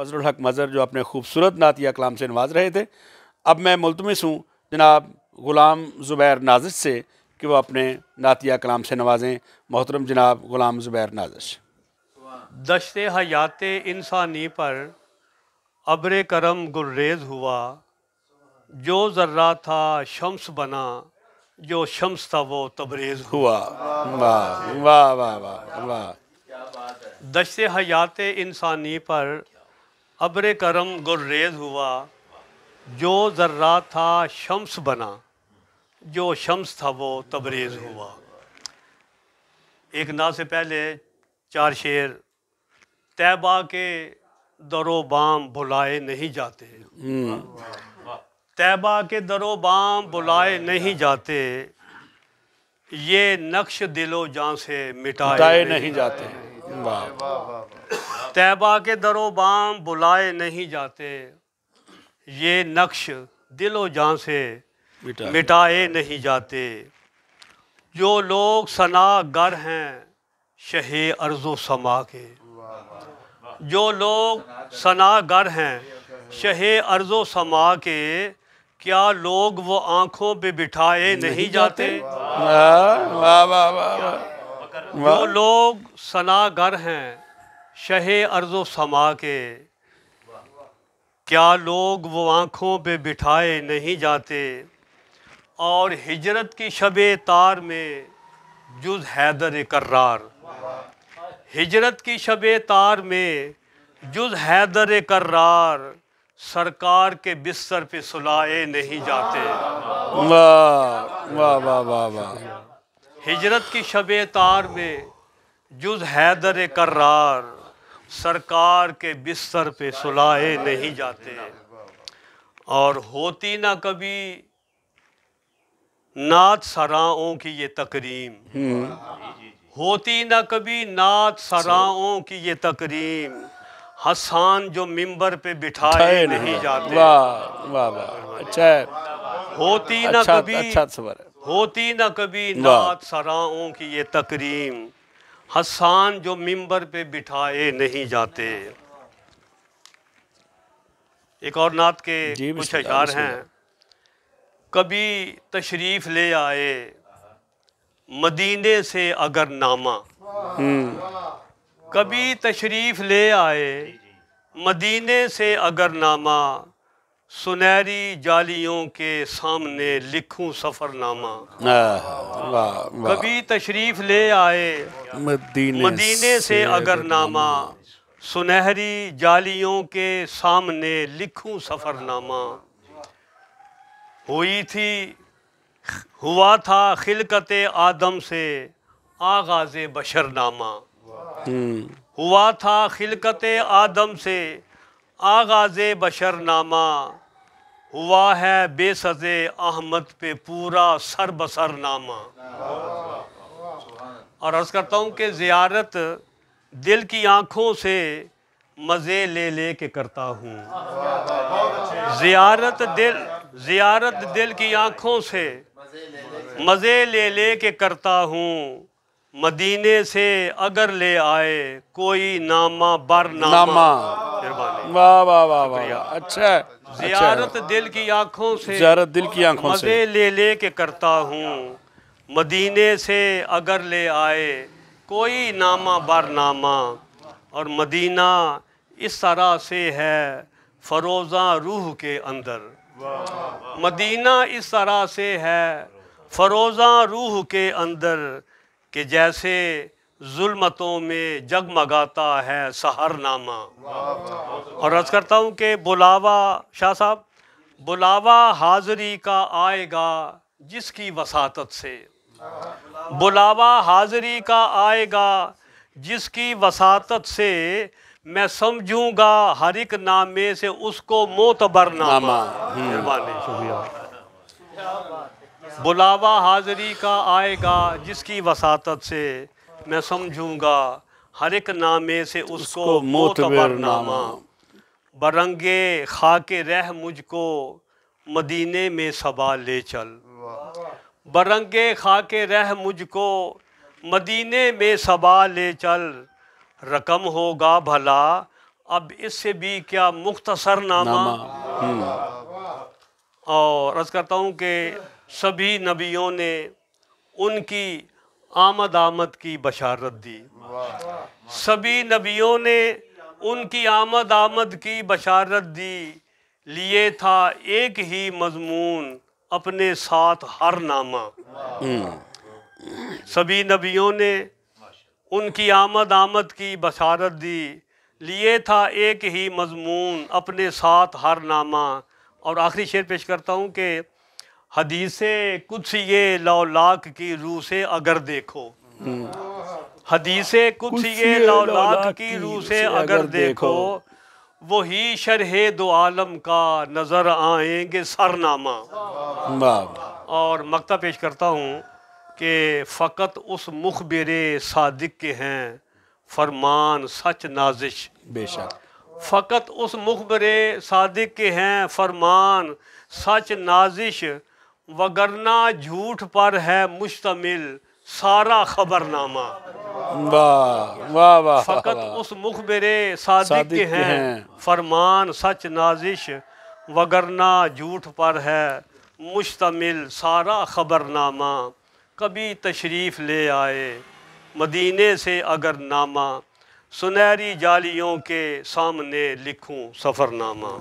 मजरुल हक मज़र जो अपने खूबसूरत नातिया कलाम से नवाज रहे थे अब मैं मुलतमस हूँ जनाब ग़ुलाम ज़ुबैर नाजिश से कि वह अपने नातिया कलाम से नवाजें मोहतरम जनाब ग़ुलाम ज़ुबैर नाजिश दशत हयात इंसानी पर अब्र करम गुर्रेज हुआ जो जर्रा था शम्स बना जो शम्स था वो तबरेज़ हुआ वाह वाह वाह वाह वाह दशत हयात इंसानी पर अब्र करम गुर्रेज हुआ जो ज़र्रा था शम्स बना जो शम्स था वो तबरेज़ हुआ एक ना से पहले चार शेर तैबा के दरो बाम बुलाए नहीं जाते हम्म। तैबा के दरो बाम बुलाए नहीं जाते ये नक्श दिलो जहाँ से मिटाए नहीं जाते तैबा के दरो बाम बुलाए नहीं जाते ये नक्श दिलो जान से मिटाए नहीं जाते जो लोग सना गर हैं शहे अर्ज़ो समा के जो लोग सना गर हैं शहे अर्ज़ो समा के क्या लोग वो आँखों पे बिठाए नहीं, नहीं जाते वाह वाह वाह वाह वो लोग सनागर हैं शहे अर्ज़ो समा के क्या लोग वो आँखों पे बिठाए नहीं जाते और हिजरत की शब तार में जुज हैदर करार हिजरत की शब तार में जुज हैदर करार सरकार के बिस्तर पे सुलाए नहीं जाते वाह वाह वाह वाह वाह हिजरत की शब तार में जुज हैदर कर्रार सरकार के बिस्तर पे सुलाए नहीं जाते और होती ना कभी नात सराओं की ये तकरीम होती ना कभी नात सराओं की ये तकरीम हसान जो मिंबर पे बिठाए नहीं जाते वाह वाह वाह अच्छा होती ना अच्छा, कभी अच्छा होती न कभी नात सराओं की ये तकरीम हसान जो मिंबर पे बिठाए नहीं जाते एक और नात के कुछ अशार हैं कभी तशरीफ ले आए मदीने से अगर नामा हम्म। कभी तशरीफ ले आए मदीने से अगर नामा सुनहरी जालियों के सामने लिखूं सफरनामा कभी तशरीफ ले आए मदीने, मदीने से अगर नामा सुनहरी जालियों के सामने लिखूं सफरनामा हुई थी हुआ था खिलकत आदम से आगाज़ बशरनामा हम्म। हुआ था खिलकत आदम से आगाज़ बशरनामा हुआ है बेसज़ अहमद पे पूरा सर बसर नामा और अर्ज़ करता हूँ कि ज़ियारत दिल की आँखों से मज़े ले ले के करता हूँ ज़ियारत दिल ज़ियारत दिल की आँखों से मज़े ले ले के करता हूँ मदीने से अगर ले आए कोई नामा बर नामा वाह वाह वाह वाह अच्छा, अच्छा जियारत दिल की आँखों से जियारत दिल की आंखों से ले ले के करता हूँ मदीने से अगर ले आए कोई नामा बार नामा और मदीना इस तरह से है फरोज़ा रूह के अंदर मदीना इस तरह से है फरोज़ा रूह के अंदर कि जैसे जुल्मतों में जगमगाता है सहरनामा और अर्ज़ करता हूँ कि बुलावा शाह साहब बुलावा हाज़री का आएगा जिसकी वसात से बुलावा हाज़री का आएगा जिसकी वसात से मैं समझूंगा हर एक नामे से उसको मोतबर नामा बुलावा हाज़री का आएगा जिसकी वसात से मैं समझूंगा हर एक नामे से उसको, मोतबर नामा बरंगे खाके रह मुझको मदीने में सबा ले चल बरंगे खाके रह मुझको मदीने में सबा ले चल रकम होगा भला अब इससे भी क्या मुख्तसर नामा, नामा। हम्म। और रज करता हूँ कि सभी नबियों ने उनकी आमद आमद की बशारत दी सभी नबियों ने उनकी आमद आमद की बशारत दी लिए था एक ही मजमून अपने साथ हर नामा हम्म। सभी नबियों ने उनकी आमद आमद की बशारत दी लिए था एक ही मजमून अपने साथ हर नामा और आखिरी शेर पेश करता हूँ कि हदीस कुछ ये लौलाक की रूह से अगर देखो हदीस कुछ ये लौलाक की रूह से अगर देखो वही शरह दो आलम का नज़र आएंगे सरनामा और मकता पेश करता हूँ कि फ़कत उस मुखबिर सादिक के हैं फरमान सच नाजिश बेशक फ़कत उस मुखबिर सादिक के हैं फरमान सच नाजिश वगरना झूठ पर है मुश्तमिल सारा खबरनामा वाह वाह वाह फकत उस मुखबरे सादिक, के हैं, हैं। फरमान सच नाजिश वगरना झूठ पर है मुश्तमिल सारा खबरनामा कभी तशरीफ़ ले आए मदीने से अगर नामा सुनहरी जालियों के सामने लिखूं सफ़रनामा